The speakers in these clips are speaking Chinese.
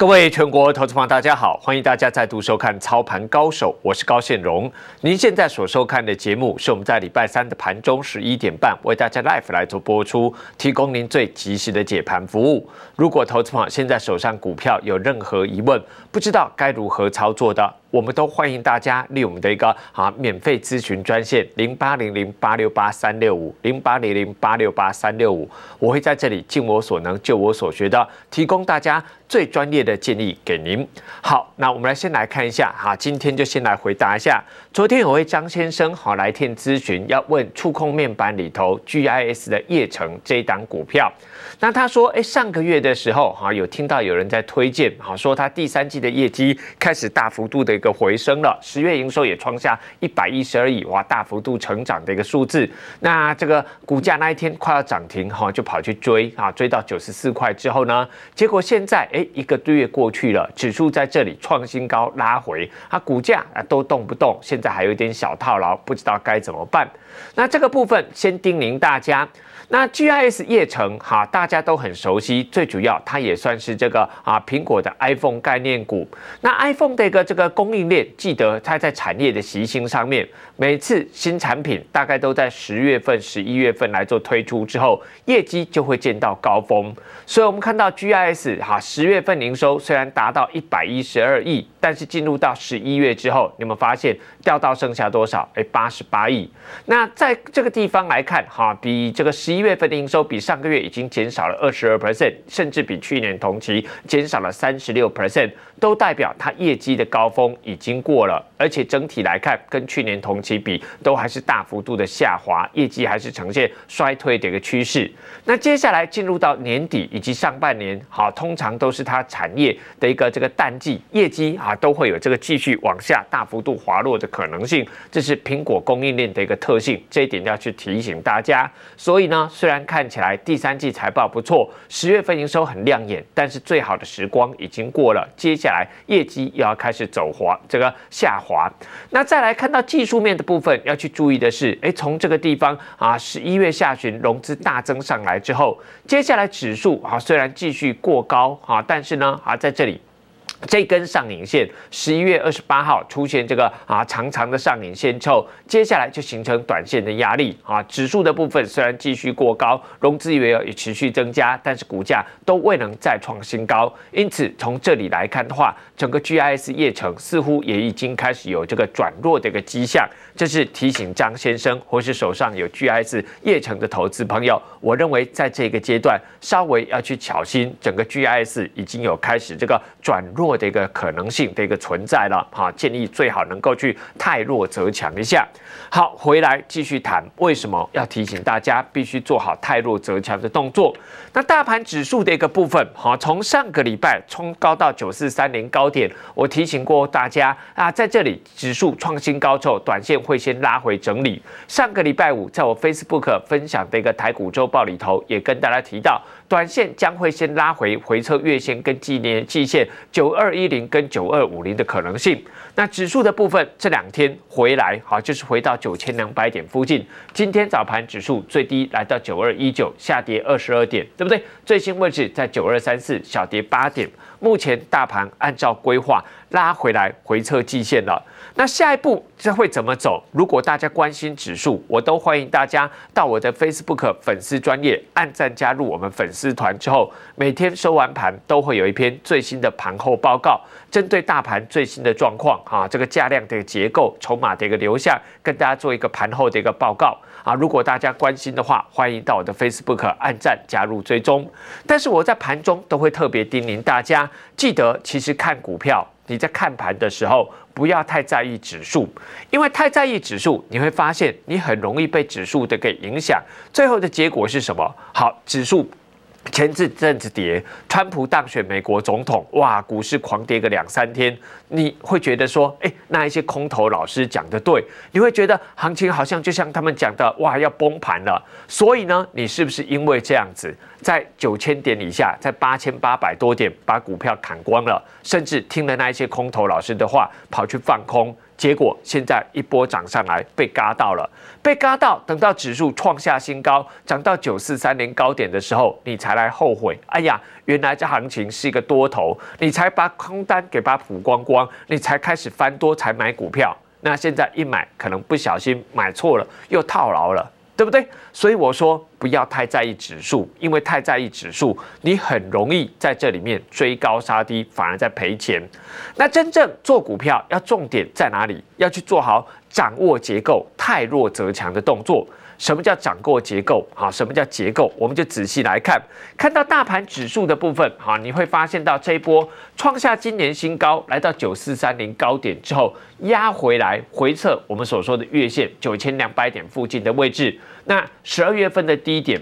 各位全国投资方，大家好，欢迎大家再度收看操盘高手，我是高现荣。您现在所收看的节目是我们在礼拜三的盘中十一点半为大家 live 来做播出，提供您最及时的解盘服务。如果投资方现在手上股票有任何疑问，不知道该如何操作的，我们都欢迎大家利用我们的一个啊免费咨询专线零八零零八六八三六五零八零零八六八三六五，我会在这里尽我所能，就我所学的，提供大家最专业的建议给您。好，那我们来先来看一下哈，今天就先来回答一下。昨天有位张先生好，来电咨询，要问触控面板里头 G I S 的叶城这一档股票。那他说，哎，上个月的时候哈有听到有人在推荐，好说他第三季。的业绩开始大幅度的一个回升了，十月营收也创下一百一十而已，哇，大幅度成长的一个数字。那这个股价那一天快要涨停哈，就跑去追啊，追到九十四块之后呢，结果现在哎，一个多月过去了，指数在这里创新高拉回，啊，股价啊都动不动，现在还有点小套牢，不知道该怎么办。那这个部分先叮咛大家。那 G I S 业城哈，大家都很熟悉，最主要它也算是这个啊苹果的 iPhone 概念股。那 iPhone 的一个这个供应链，记得它在产业的习性上面，每次新产品大概都在十月份、十一月份来做推出之后，业绩就会见到高峰。所以我们看到 G I S 哈，十月份营收虽然达到一百一十二亿，但是进入到十一月之后，你们发现掉到剩下多少？哎，八十八亿。那在这个地方来看哈，比这个十一。一月份的营收比上个月已经减少了二十二 percent，甚至比去年同期减少了三十六 percent，都代表它业绩的高峰已经过了。而且整体来看，跟去年同期比，都还是大幅度的下滑，业绩还是呈现衰退的一个趋势。那接下来进入到年底以及上半年，好，通常都是它产业的一个这个淡季，业绩啊都会有这个继续往下大幅度滑落的可能性。这是苹果供应链的一个特性，这一点要去提醒大家。所以呢。虽然看起来第三季财报不错，十月份营收很亮眼，但是最好的时光已经过了，接下来业绩又要开始走滑，这个下滑。那再来看到技术面的部分，要去注意的是，哎，从这个地方啊，十一月下旬融资大增上来之后，接下来指数啊虽然继续过高啊，但是呢啊在这里。这根上影线，十一月二十八号出现这个啊长长的上影线之后，接下来就形成短线的压力啊。指数的部分虽然继续过高，融资余额也持续增加，但是股价都未能再创新高。因此，从这里来看的话，整个 G I S 业城似乎也已经开始有这个转弱的一个迹象。这是提醒张先生或是手上有 G I S 业城的投资朋友，我认为在这个阶段稍微要去小心，整个 G I S 已经有开始这个转弱。的一个可能性的一个存在了，哈，建议最好能够去太弱则强一下。好，回来继续谈，为什么要提醒大家必须做好太弱则强的动作？那大盘指数的一个部分，哈，从上个礼拜冲高到九四三零高点，我提醒过大家啊，在这里指数创新高之后，短线会先拉回整理。上个礼拜五，在我 Facebook 分享的一个台股周报里头，也跟大家提到。短线将会先拉回回测月线跟纪念季线九二一零跟九二五零的可能性。那指数的部分这两天回来，好，就是回到九千两百点附近。今天早盘指数最低来到九二一九，下跌二十二点，对不对？最新位置在九二三四，小跌八点。目前大盘按照规划拉回来回撤季线了。那下一步这会怎么走？如果大家关心指数，我都欢迎大家到我的 Facebook 粉丝专业按赞加入我们粉丝团之后，每天收完盘都会有一篇最新的盘后报告，针对大盘最新的状况啊，这个价量的结构、筹码的一个流向，跟大家做一个盘后的一个报告啊。如果大家关心的话，欢迎到我的 Facebook 按赞加入追踪。但是我在盘中都会特别叮咛大家，记得其实看股票。你在看盘的时候不要太在意指数，因为太在意指数，你会发现你很容易被指数的给影响，最后的结果是什么？好，指数。前次这子跌，川普当选美国总统，哇，股市狂跌个两三天，你会觉得说，哎，那一些空头老师讲的对，你会觉得行情好像就像他们讲的，哇，要崩盘了。所以呢，你是不是因为这样子，在九千点以下，在八千八百多点把股票砍光了，甚至听了那一些空头老师的话，跑去放空？结果现在一波涨上来，被嘎到了，被嘎到，等到指数创下新高，涨到九四三零高点的时候，你才来后悔。哎呀，原来这行情是一个多头，你才把空单给把它补光光，你才开始翻多，才买股票。那现在一买，可能不小心买错了，又套牢了。对不对？所以我说不要太在意指数，因为太在意指数，你很容易在这里面追高杀低，反而在赔钱。那真正做股票要重点在哪里？要去做好掌握结构，太弱则强的动作。什么叫涨过结构？哈，什么叫结构？我们就仔细来看，看到大盘指数的部分，哈，你会发现到这一波创下今年新高，来到九四三零高点之后，压回来回测我们所说的月线九千两百点附近的位置。那十二月份的低点，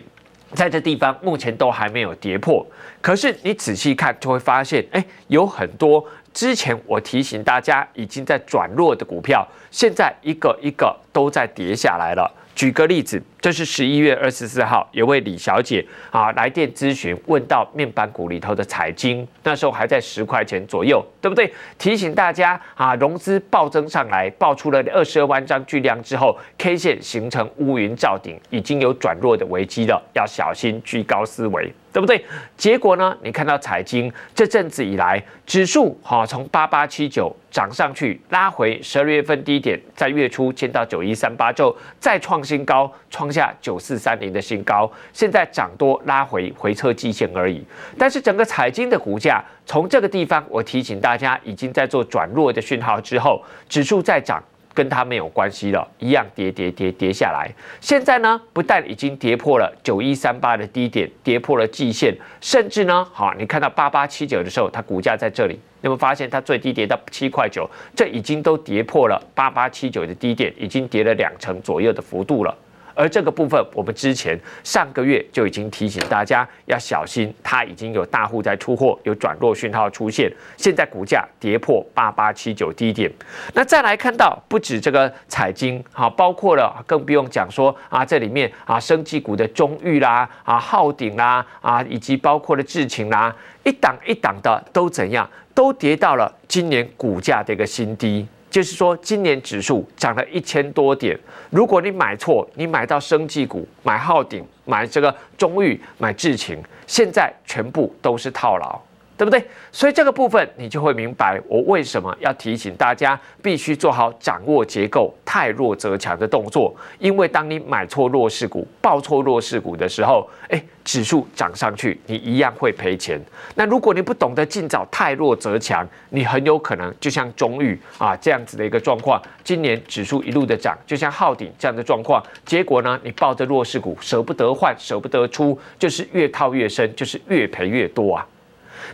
在这地方目前都还没有跌破。可是你仔细看就会发现，哎，有很多之前我提醒大家已经在转弱的股票，现在一个一个都在跌下来了。举个例子，这是十一月二十四号，有位李小姐啊来电咨询，问到面板股里头的彩晶，那时候还在十块钱左右，对不对？提醒大家啊，融资暴增上来，爆出了二十二万张巨量之后，K 线形成乌云罩顶，已经有转弱的危机了，要小心居高思维。对不对？结果呢？你看到财经这阵子以来，指数哈从八八七九涨上去，拉回十二月份低点，在月初见到九一三八就再创新高，创下九四三零的新高。现在涨多拉回，回撤季线而已。但是整个财经的股价从这个地方，我提醒大家已经在做转弱的讯号之后，指数在涨。跟它没有关系了，一样跌跌跌跌下来。现在呢，不但已经跌破了九一三八的低点，跌破了季线，甚至呢，好，你看到八八七九的时候，它股价在这里，那么发现它最低跌到七块九，这已经都跌破了八八七九的低点，已经跌了两成左右的幅度了。而这个部分，我们之前上个月就已经提醒大家要小心，它已经有大户在出货，有转弱讯号出现。现在股价跌破八八七九低点，那再来看到，不止这个彩金啊，包括了更不用讲说啊，这里面啊，升级股的中裕啦、啊昊鼎啦、啊以及包括了智勤啦，一档一档的都怎样，都跌到了今年股价的一个新低。就是说，今年指数涨了一千多点。如果你买错，你买到生技股、买浩鼎、买这个中裕、买智勤，现在全部都是套牢。对不对？所以这个部分你就会明白，我为什么要提醒大家必须做好掌握结构，太弱则强的动作。因为当你买错弱势股、报错弱势股的时候，哎，指数涨上去，你一样会赔钱。那如果你不懂得尽早太弱则强，你很有可能就像中宇啊这样子的一个状况，今年指数一路的涨，就像浩鼎这样的状况，结果呢，你抱的弱势股舍不得换、舍不得出，就是越套越深，就是越赔越多啊。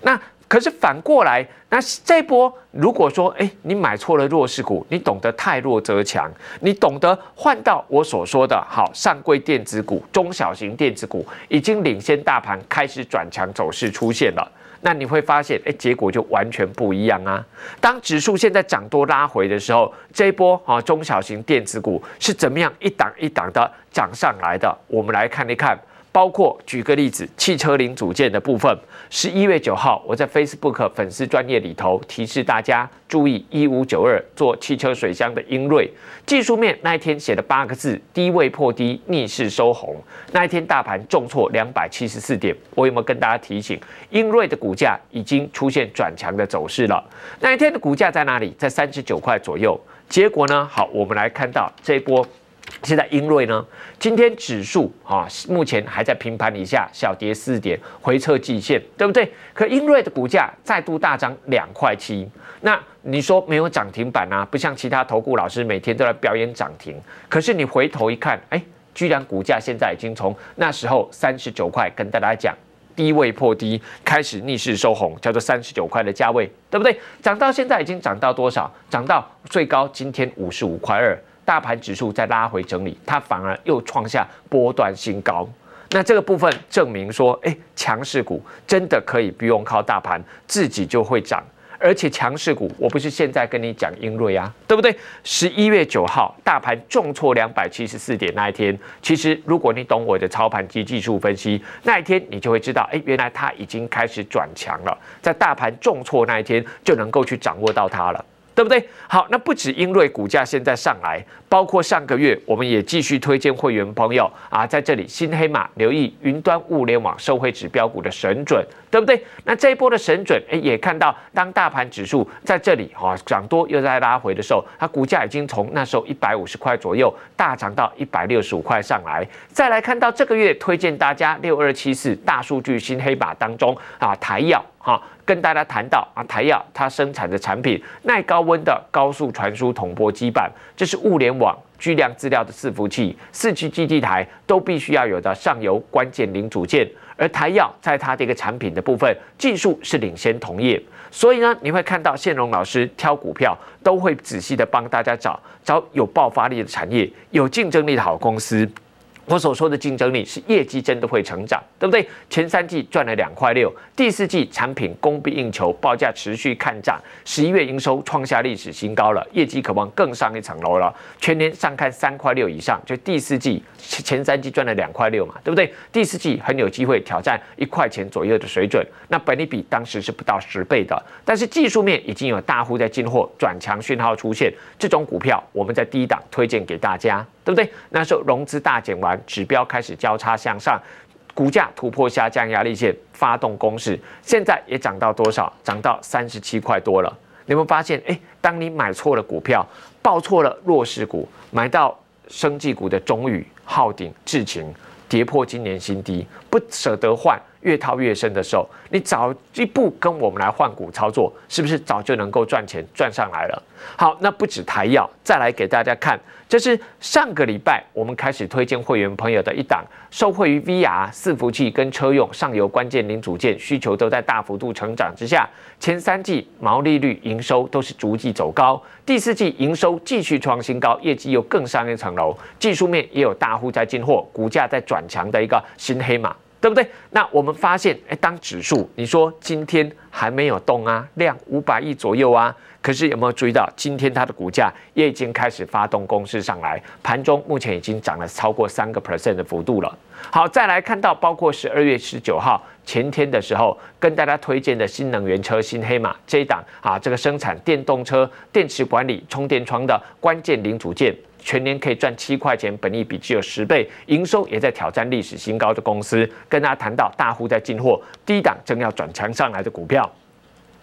那可是反过来，那这波如果说，哎，你买错了弱势股，你懂得太弱则强，你懂得换到我所说的好上柜电子股、中小型电子股已经领先大盘，开始转强走势出现了，那你会发现，哎，结果就完全不一样啊！当指数现在涨多拉回的时候，这一波啊中小型电子股是怎么样一档一档的涨上来的？我们来看一看。包括举个例子，汽车零组件的部分，十一月九号，我在 Facebook 粉丝专业里头提示大家注意，一五九二做汽车水箱的英锐，技术面那一天写了八个字：低位破低，逆势收红。那一天大盘重挫两百七十四点，我有没有跟大家提醒？英锐的股价已经出现转强的走势了。那一天的股价在哪里？在三十九块左右。结果呢？好，我们来看到这一波。现在英瑞呢？今天指数啊，目前还在平盘以下，小跌四点，回撤季线，对不对？可英瑞的股价再度大涨两块七，那你说没有涨停板啊？不像其他投顾老师每天都在表演涨停。可是你回头一看，哎，居然股价现在已经从那时候三十九块，跟大家讲低位破低开始逆势收红，叫做三十九块的价位，对不对？涨到现在已经涨到多少？涨到最高今天五十五块二。大盘指数再拉回整理，它反而又创下波段新高。那这个部分证明说，哎，强势股真的可以不用靠大盘，自己就会涨。而且强势股，我不是现在跟你讲英瑞啊，对不对？十一月九号大盘重挫两百七十四点那一天，其实如果你懂我的操盘及技术分析，那一天你就会知道，哎，原来它已经开始转强了。在大盘重挫那一天，就能够去掌握到它了。对不对？好，那不止因为股价现在上来，包括上个月我们也继续推荐会员朋友啊，在这里新黑马留意云端物联网社会指标股的神准，对不对？那这一波的神准，哎，也看到当大盘指数在这里啊涨多又在拉回的时候，它股价已经从那时候一百五十块左右大涨到一百六十五块上来。再来看到这个月推荐大家六二七四大数据新黑马当中啊，台药哈。跟大家谈到啊，台耀它生产的产品耐高温的高速传输铜箔基板，这是物联网巨量资料的伺服器、四 G 基地台都必须要有的上游关键零组件。而台药在它这个产品的部分技术是领先同业，所以呢，你会看到宪荣老师挑股票都会仔细的帮大家找找有爆发力的产业、有竞争力的好公司。我所说的竞争力是业绩真的会成长，对不对？前三季赚了两块六，第四季产品供不应求，报价持续看涨，十一月营收创下历史新高了，业绩渴望更上一层楼了，全年上看三块六以上，就第四季前三季赚了两块六嘛，对不对？第四季很有机会挑战一块钱左右的水准。那本利比当时是不到十倍的，但是技术面已经有大户在进货，转强讯号出现，这种股票我们在低档推荐给大家，对不对？那时候融资大减完。指标开始交叉向上，股价突破下降压力线，发动攻势。现在也涨到多少？涨到三十七块多了。你会发现？哎，当你买错了股票，报错了弱势股，买到升绩股的中宇、浩鼎、智勤，跌破今年新低，不舍得换。越套越深的时候，你早一步跟我们来换股操作，是不是早就能够赚钱赚上来了？好，那不止台药，再来给大家看，这是上个礼拜我们开始推荐会员朋友的一档，受惠于 VR 伺服器跟车用上游关键零组件需求都在大幅度成长之下，前三季毛利率、营收都是逐季走高，第四季营收继续创新高，业绩又更上一层楼，技术面也有大户在进货，股价在转强的一个新黑马。对不对？那我们发现，哎，当指数，你说今天还没有动啊，量五百亿左右啊，可是有没有注意到，今天它的股价也已经开始发动攻势上来，盘中目前已经涨了超过三个 percent 的幅度了。好，再来看到，包括十二月十九号前天的时候，跟大家推荐的新能源车新黑马一档啊，这个生产电动车电池管理充电窗的关键零组件。全年可以赚七块钱，本益比只有十倍，营收也在挑战历史新高。的公司跟大家谈到，大户在进货，低档正要转强上来的股票，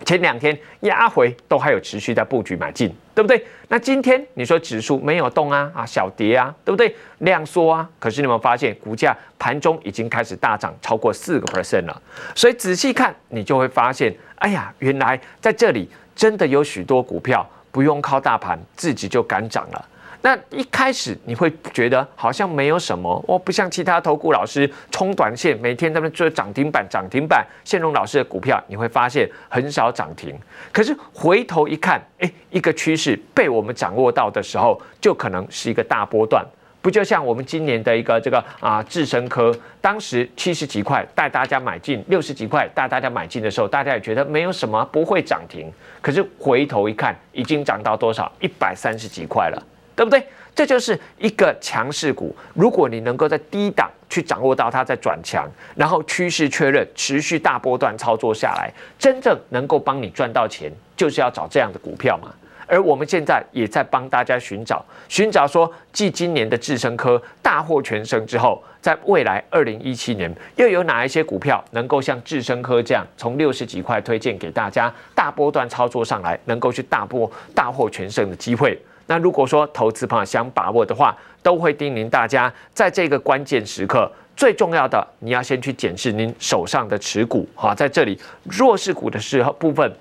前两天压回都还有持续在布局买进，对不对？那今天你说指数没有动啊，啊小跌啊，对不对？量缩啊，可是你们发现股价盘中已经开始大涨超过四个 percent 了，所以仔细看你就会发现，哎呀，原来在这里真的有许多股票不用靠大盘自己就敢涨了。那一开始你会觉得好像没有什么，我不像其他投顾老师冲短线，每天他们做涨停板、涨停板。现荣老师的股票你会发现很少涨停，可是回头一看，哎，一个趋势被我们掌握到的时候，就可能是一个大波段。不就像我们今年的一个这个啊智深科，当时七十几块带大家买进，六十几块带大家买进的时候，大家也觉得没有什么不会涨停，可是回头一看，已经涨到多少？一百三十几块了。对不对？这就是一个强势股。如果你能够在低档去掌握到它在转强，然后趋势确认，持续大波段操作下来，真正能够帮你赚到钱，就是要找这样的股票嘛。而我们现在也在帮大家寻找，寻找说，继今年的智深科大获全胜之后，在未来二零一七年又有哪一些股票能够像智深科这样，从六十几块推荐给大家，大波段操作上来，能够去大波大获全胜的机会。那如果说投资朋友想把握的话，都会叮咛大家，在这个关键时刻，最重要的你要先去检视您手上的持股，哈，在这里弱势股的时候部分，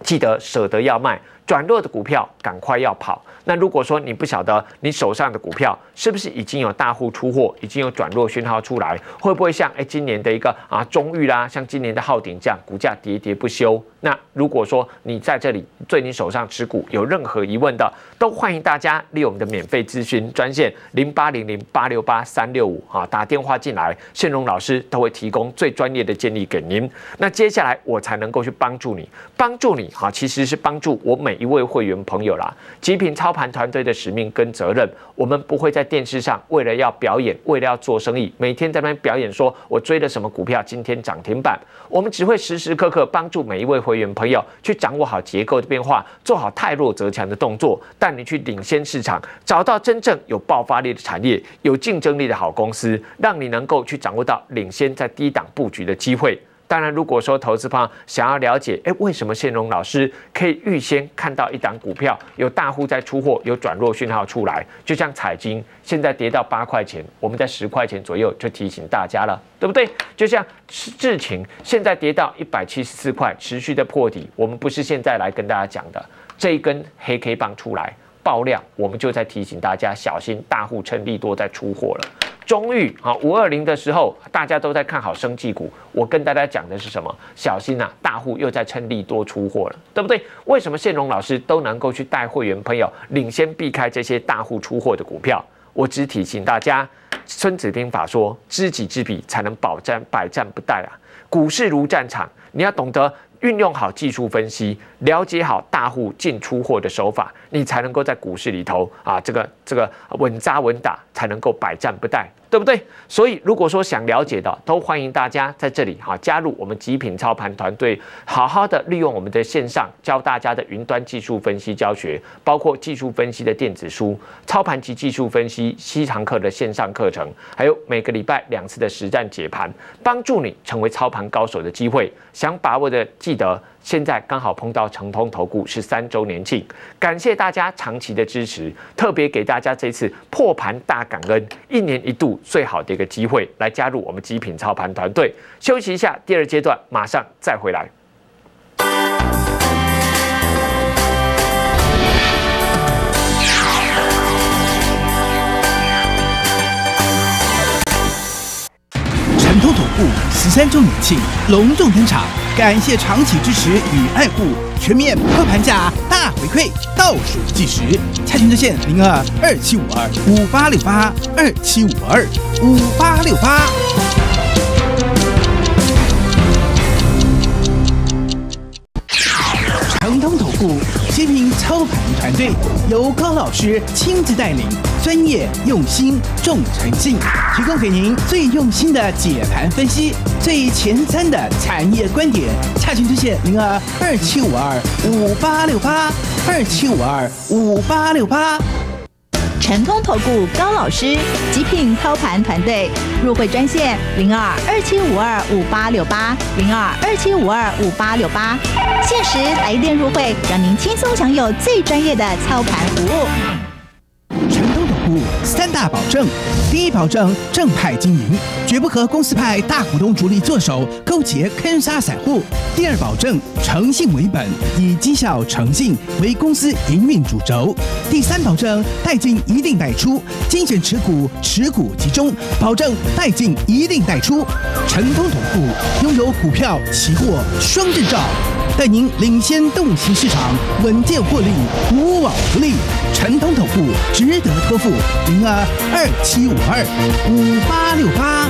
记得舍得要卖，转弱的股票赶快要跑。那如果说你不晓得你手上的股票是不是已经有大户出货，已经有转弱讯号出来，会不会像哎今年的一个啊中裕啦，像今年的昊鼎这样股价喋喋不休？那如果说你在这里对你手上持股有任何疑问的，都欢迎大家利用我们的免费咨询专线零八零零八六八三六五啊打电话进来，谢荣老师都会提供最专业的建议给您。那接下来我才能够去帮助你，帮助你哈，其实是帮助我每一位会员朋友啦，极品超。盘团队的使命跟责任，我们不会在电视上为了要表演，为了要做生意，每天在那边表演说“我追了什么股票，今天涨停板”。我们只会时时刻刻帮助每一位会员朋友去掌握好结构的变化，做好太弱则强的动作，带你去领先市场，找到真正有爆发力的产业、有竞争力的好公司，让你能够去掌握到领先在低档布局的机会。当然，如果说投资方想要了解，哎，为什么谢荣老师可以预先看到一档股票有大户在出货，有转弱讯号出来？就像彩金现在跌到八块钱，我们在十块钱左右就提醒大家了，对不对？就像智勤现在跌到一百七十四块，持续的破底，我们不是现在来跟大家讲的这一根黑 K 棒出来。爆量，我们就在提醒大家小心大户趁利多在出货了。中于啊，五二零的时候大家都在看好生技股，我跟大家讲的是什么？小心呐，大户又在趁利多出货了，对不对？为什么现荣老师都能够去带会员朋友领先避开这些大户出货的股票？我只提醒大家，《孙子兵法》说，知己知彼才能保战百战不殆啊。股市如战场，你要懂得。运用好技术分析，了解好大户进出货的手法，你才能够在股市里头啊，这个这个稳扎稳打，才能够百战不殆。对不对？所以如果说想了解的，都欢迎大家在这里哈加入我们极品操盘团队，好好的利用我们的线上教大家的云端技术分析教学，包括技术分析的电子书、操盘及技术分析西藏课的线上课程，还有每个礼拜两次的实战解盘，帮助你成为操盘高手的机会，想把握的记得。现在刚好碰到成通投顾十三周年庆，感谢大家长期的支持，特别给大家这次破盘大感恩，一年一度最好的一个机会，来加入我们极品操盘团队。休息一下，第二阶段马上再回来。成通投顾十三周年庆隆重登场。感谢长期支持与爱护，全面破盘价大回馈，倒数计时，洽询热线零二二七五二五八六八二七五二五八六八。成通投顾精品操盘团队由高老师亲自带领，专业用心重诚信，提供给您最用心的解盘分析。最前瞻的产业观点，查询专线零二二七五二五八六八，二七五二五八六八。诚通投顾高老师，极品操盘团队入会专线零二二七五二五八六八，零二二七五二五八六八，限时来电入会，让您轻松享有最专业的操盘服务。成功总部三大保证：第一保证正派经营，绝不和公司派大股东主力做手勾结坑杀散户；第二保证诚信为本，以绩效诚信为公司营运主轴；第三保证代进一定代出，精选持股，持股集中，保证代进一定代出。成功总部拥有股票、期货双证照。带您领先动悉市场，稳健获利，无往不利。辰通投顾值得托付，零二二七五二五八六八。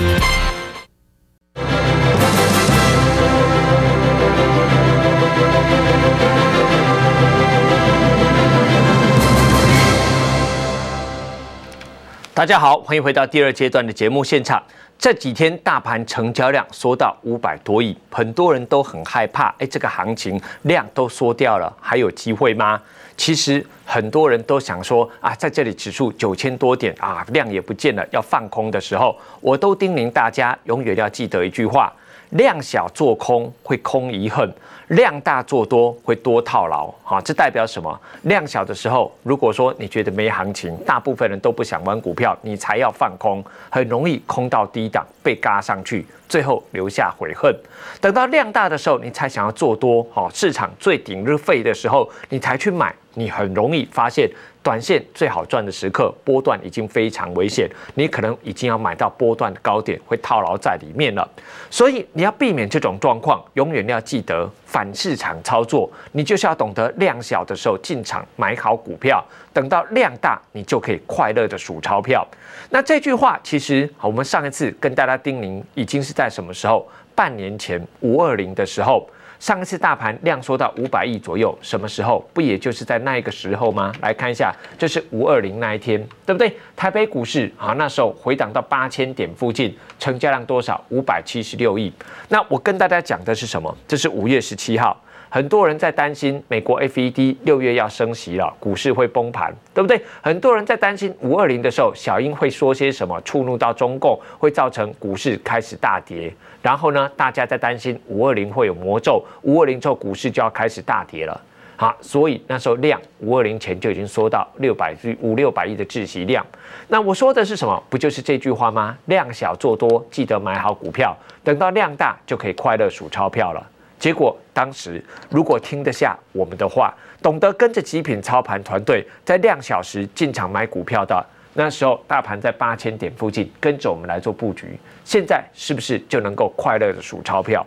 大家好，欢迎回到第二阶段的节目现场。这几天大盘成交量缩到五百多亿，很多人都很害怕。哎，这个行情量都缩掉了，还有机会吗？其实很多人都想说啊，在这里指数九千多点啊，量也不见了，要放空的时候，我都叮咛大家，永远要记得一句话。量小做空会空一恨，量大做多会多套牢。哈，这代表什么？量小的时候，如果说你觉得没行情，大部分人都不想玩股票，你才要放空，很容易空到低档被嘎上去，最后留下悔恨。等到量大的时候，你才想要做多。好，市场最顶日沸的时候，你才去买。你很容易发现，短线最好赚的时刻，波段已经非常危险，你可能已经要买到波段高点，会套牢在里面了。所以你要避免这种状况，永远要记得反市场操作。你就是要懂得量小的时候进场买好股票，等到量大，你就可以快乐的数钞票。那这句话其实，我们上一次跟大家叮咛，已经是在什么时候？半年前五二零的时候。上一次大盘量缩到五百亿左右，什么时候？不也就是在那一个时候吗？来看一下，这是五二零那一天，对不对？台北股市啊，那时候回档到八千点附近，成交量多少？五百七十六亿。那我跟大家讲的是什么？这是五月十七号，很多人在担心美国 F E D 六月要升息了，股市会崩盘，对不对？很多人在担心五二零的时候，小英会说些什么，触怒到中共，会造成股市开始大跌。然后呢，大家在担心五二零会有魔咒，五二零后股市就要开始大跌了。好，所以那时候量五二零前就已经缩到六百亿、五六百亿的窒息量。那我说的是什么？不就是这句话吗？量小做多，记得买好股票，等到量大就可以快乐数钞票了。结果当时如果听得下我们的话，懂得跟着极品操盘团队在量小时进场买股票的。那时候大盘在八千点附近，跟着我们来做布局，现在是不是就能够快乐的数钞票？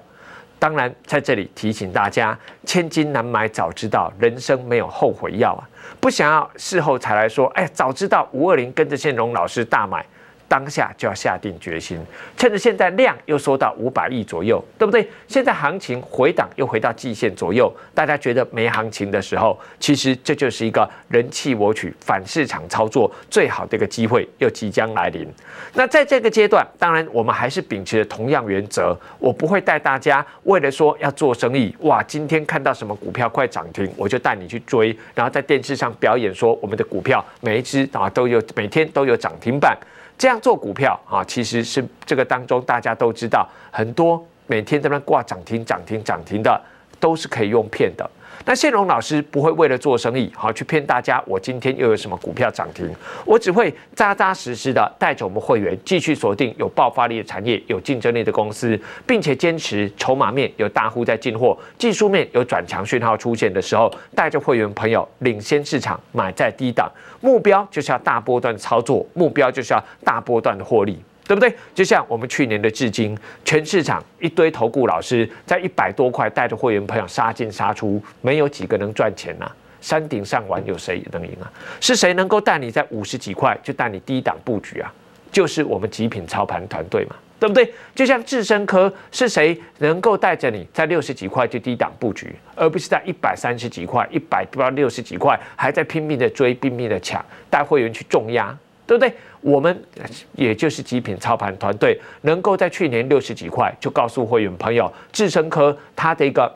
当然，在这里提醒大家，千金难买早知道，人生没有后悔药啊！不想要事后才来说，哎，早知道五二零跟着建荣老师大买。当下就要下定决心，趁着现在量又缩到五百亿左右，对不对？现在行情回档又回到季线左右，大家觉得没行情的时候，其实这就是一个人气我取反市场操作最好的一个机会又即将来临。那在这个阶段，当然我们还是秉持着同样原则，我不会带大家为了说要做生意，哇，今天看到什么股票快涨停，我就带你去追，然后在电视上表演说我们的股票每一只啊都有每天都有涨停板。这样做股票啊，其实是这个当中大家都知道，很多每天在那挂涨停、涨停、涨停的，都是可以用骗的。那谢龙老师不会为了做生意好去骗大家。我今天又有什么股票涨停？我只会扎扎实实的带着我们会员继续锁定有爆发力的产业、有竞争力的公司，并且坚持筹码面有大户在进货，技术面有转强讯号出现的时候，带着会员朋友领先市场买在低档，目标就是要大波段操作，目标就是要大波段的获利。对不对？就像我们去年的至今，全市场一堆投顾老师在一百多块带着会员朋友杀进杀出，没有几个能赚钱呐。山顶上玩有谁能赢啊？是谁能够带你在五十几块就带你低档布局啊？就是我们极品操盘团队嘛，对不对？就像智深科是谁能够带着你在六十几块就低档布局，而不是在一百三十几块、一百不知道六十几块还在拼命的追、拼命的抢，带会员去重压？对不对？我们也就是极品操盘团队，能够在去年六十几块就告诉会员朋友，智生科它的一个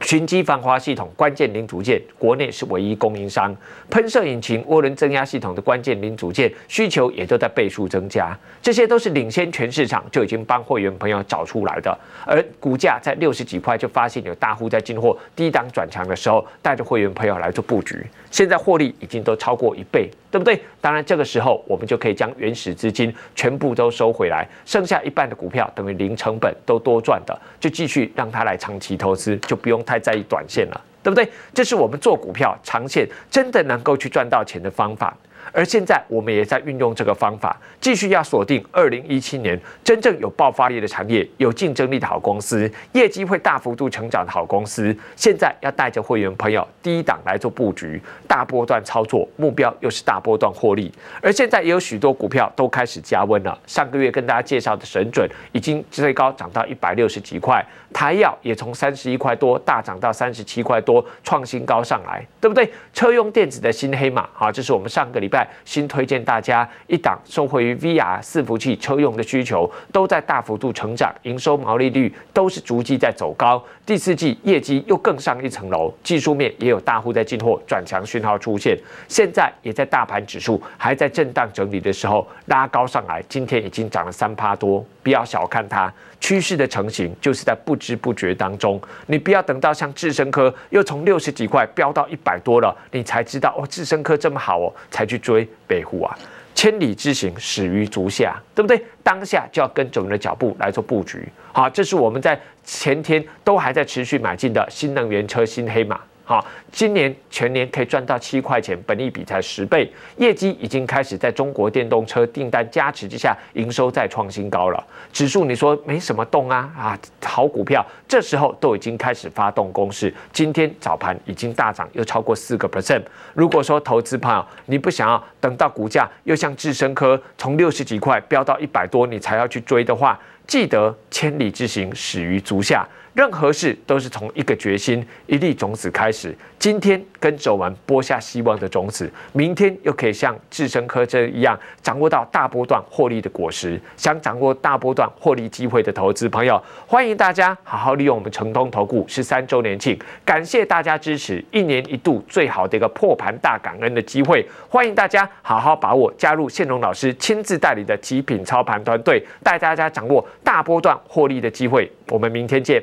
寻机防滑系统关键零组件，国内是唯一供应商。喷射引擎涡轮增压系统的关键零组件需求也都在倍数增加，这些都是领先全市场就已经帮会员朋友找出来的。而股价在六十几块就发现有大户在进货，低档转强的时候带着会员朋友来做布局，现在获利已经都超过一倍。对不对？当然，这个时候我们就可以将原始资金全部都收回来，剩下一半的股票等于零成本都多赚的，就继续让它来长期投资，就不用太在意短线了，对不对？这是我们做股票长线真的能够去赚到钱的方法。而现在我们也在运用这个方法，继续要锁定二零一七年真正有爆发力的产业、有竞争力的好公司、业绩会大幅度成长的好公司。现在要带着会员朋友低档来做布局，大波段操作，目标又是大波段获利。而现在也有许多股票都开始加温了。上个月跟大家介绍的神准，已经最高涨到一百六十几块。台药也从三十一块多大涨到三十七块多，创新高上来，对不对？车用电子的新黑马，好，这是我们上个礼拜新推荐大家一档，受惠于 VR 伺服器车用的需求都在大幅度成长，营收毛利率都是逐季在走高，第四季业绩又更上一层楼，技术面也有大户在进货，转强讯号出现，现在也在大盘指数还在震荡整理的时候拉高上来，今天已经涨了三趴多，不要小看它，趋势的成型就是在不。不知不觉当中，你不要等到像智深科又从六十几块飙到一百多了，你才知道哦，智深科这么好哦，才去追北湖啊。千里之行，始于足下，对不对？当下就要跟着们的脚步来做布局。好，这是我们在前天都还在持续买进的新能源车新黑马。好，今年全年可以赚到七块钱，本益比才十倍，业绩已经开始在中国电动车订单加持之下，营收再创新高了。指数你说没什么动啊？啊，好股票这时候都已经开始发动攻势，今天早盘已经大涨，又超过四个 percent。如果说投资朋友你不想要等到股价又像智深科从六十几块飙到一百多，你才要去追的话，记得千里之行始于足下。任何事都是从一个决心、一粒种子开始。今天跟走完播下希望的种子，明天又可以像智深科真一样掌握到大波段获利的果实。想掌握大波段获利机会的投资朋友，欢迎大家好好利用我们成通投顾十三周年庆，感谢大家支持，一年一度最好的一个破盘大感恩的机会，欢迎大家好好把握，加入宪荣老师亲自带领的极品操盘团队，带大家掌握大波段获利的机会。我们明天见。